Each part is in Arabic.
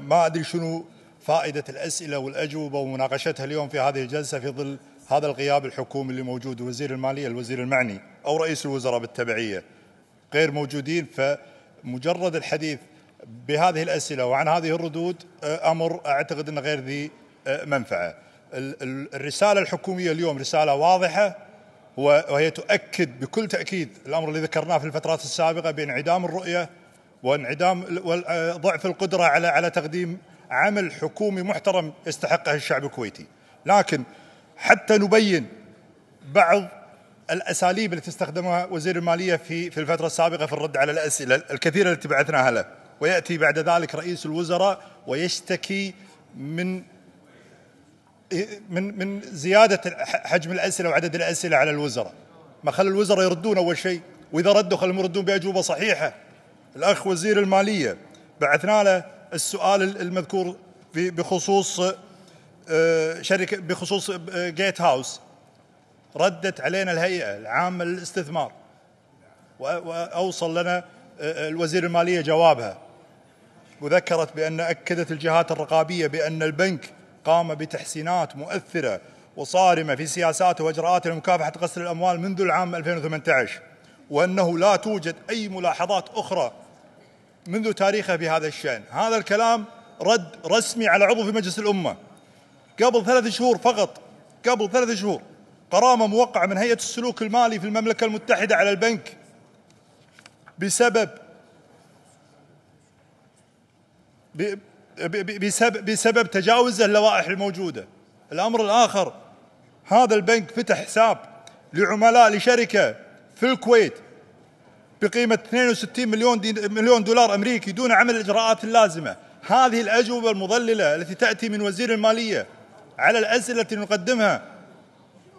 ما أدري شنو فائدة الأسئلة والأجوبة ومناقشتها اليوم في هذه الجلسة في ظل هذا الغياب الحكومي اللي موجود وزير المالية الوزير المعني أو رئيس الوزراء بالتبعية غير موجودين فمجرد الحديث بهذه الأسئلة وعن هذه الردود أمر أعتقد أنه غير ذي منفعة الرسالة الحكومية اليوم رسالة واضحة وهي تؤكد بكل تأكيد الأمر اللي ذكرناه في الفترات السابقة بانعدام الرؤية وانعدام آه، ضعف القدره على على تقديم عمل حكومي محترم يستحقه الشعب الكويتي لكن حتى نبين بعض الاساليب التي استخدمها وزير الماليه في في الفتره السابقه في الرد على الاسئله الكثيره التي بعثناها له وياتي بعد ذلك رئيس الوزراء ويشتكي من من من زياده حجم الاسئله وعدد الاسئله على الوزراء ما خلى الوزراء يردون اول شيء واذا ردوا خلهم يردون باجوبه صحيحه الأخ وزير المالية بعثنا له السؤال المذكور بخصوص آه، شركة بخصوص جيت آه، هاوس ردت علينا الهيئة العامة للاستثمار وأوصل لنا آه، الوزير المالية جوابها وذكرت بأن أكدت الجهات الرقابية بأن البنك قام بتحسينات مؤثرة وصارمة في سياساته وإجراءاته لمكافحة غسل الأموال منذ العام 2018 وأنه لا توجد أي ملاحظات أخرى منذ تاريخه بهذا الشأن هذا الكلام رد رسمي على عضو في مجلس الأمة قبل ثلاث شهور فقط قبل ثلاث شهور قرامة موقعة من هيئة السلوك المالي في المملكة المتحدة على البنك بسبب بسبب, بسبب تجاوزه اللوائح الموجودة الأمر الآخر هذا البنك فتح حساب لعملاء لشركة في الكويت بقيمة 62 مليون مليون دولار أمريكي دون عمل الإجراءات اللازمة هذه الأجوبة المضللة التي تأتي من وزير المالية على الأسئلة التي نقدمها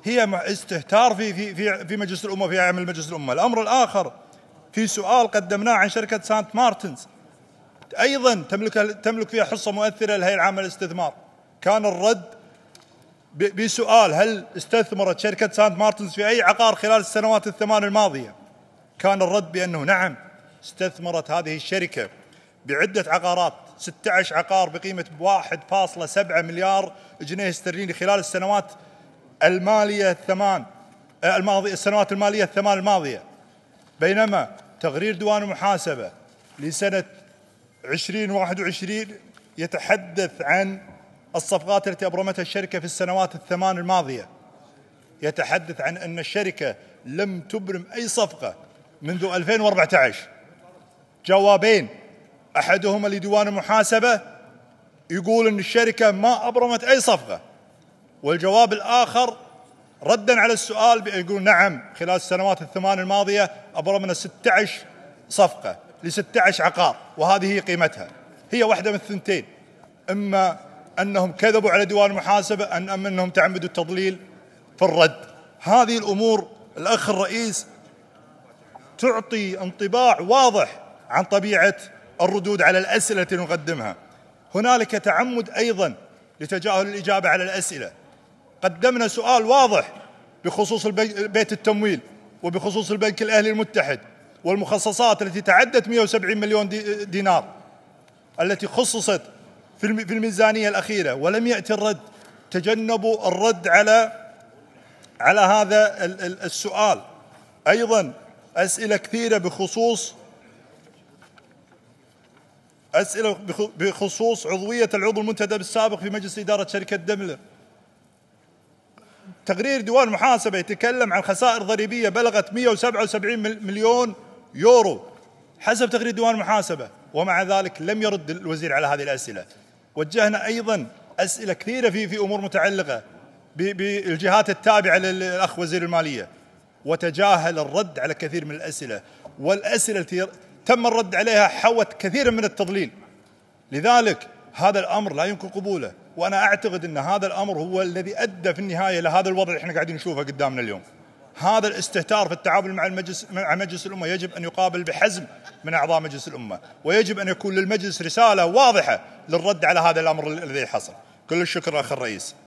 هي استهتار في في في في مجلس الأمة في عمل مجلس الأمة الأمر الآخر في سؤال قدمناه عن شركة سانت مارتنز أيضا تملك تملك فيها حصة مؤثرة الهيئة العامة للاستثمار كان الرد بسؤال هل استثمرت شركة سانت مارتنز في أي عقار خلال السنوات الثمان الماضية كان الرد بأنه نعم استثمرت هذه الشركة بعدة عقارات 16 عقار بقيمة 1.7 مليار جنيه استرليني خلال السنوات المالية الثمان آه، الماضية السنوات المالية الثمان الماضية بينما تقرير ديوان المحاسبة لسنة 2021 يتحدث عن الصفقات التي أبرمتها الشركة في السنوات الثمان الماضية يتحدث عن أن الشركة لم تبرم أي صفقة منذ 2014 جوابين احدهما لديوان المحاسبه يقول ان الشركه ما ابرمت اي صفقه والجواب الاخر ردا على السؤال يقول نعم خلال السنوات الثمان الماضيه ابرمنا 16 صفقه ل 16 عقار وهذه هي قيمتها هي واحده من الثنتين اما انهم كذبوا على ديوان المحاسبه ان ام انهم تعمدوا التضليل في الرد هذه الامور الاخ الرئيس تعطي انطباع واضح عن طبيعه الردود على الاسئله التي نقدمها. هنالك تعمد ايضا لتجاهل الاجابه على الاسئله. قدمنا سؤال واضح بخصوص بيت التمويل وبخصوص البنك الاهلي المتحد والمخصصات التي تعدت 170 مليون دينار التي خصصت في الميزانيه الاخيره ولم ياتي الرد تجنبوا الرد على على هذا السؤال ايضا أسئلة كثيرة بخصوص أسئلة بخصوص عضوية العضو المنتدب السابق في مجلس إدارة شركة دملر تقرير ديوان المحاسبة يتكلم عن خسائر ضريبية بلغت 177 مليون يورو حسب تقرير ديوان المحاسبة ومع ذلك لم يرد الوزير على هذه الأسئلة وجهنا أيضا أسئلة كثيرة في في أمور متعلقة بالجهات التابعة للأخ وزير المالية وتجاهل الرد على كثير من الأسئلة والأسئلة التي تم الرد عليها حوت كثيرا من التضليل لذلك هذا الأمر لا يمكن قبوله وأنا أعتقد أن هذا الأمر هو الذي أدى في النهاية إلى هذا الوضع اللي احنا قاعدين نشوفه قدامنا اليوم هذا الاستهتار في التعامل مع المجلس مع مجلس الامه يجب ان يقابل بحزم من اعضاء مجلس الامه، ويجب ان يكون للمجلس رساله واضحه للرد على هذا الامر الذي حصل. كل الشكر اخ الرئيس.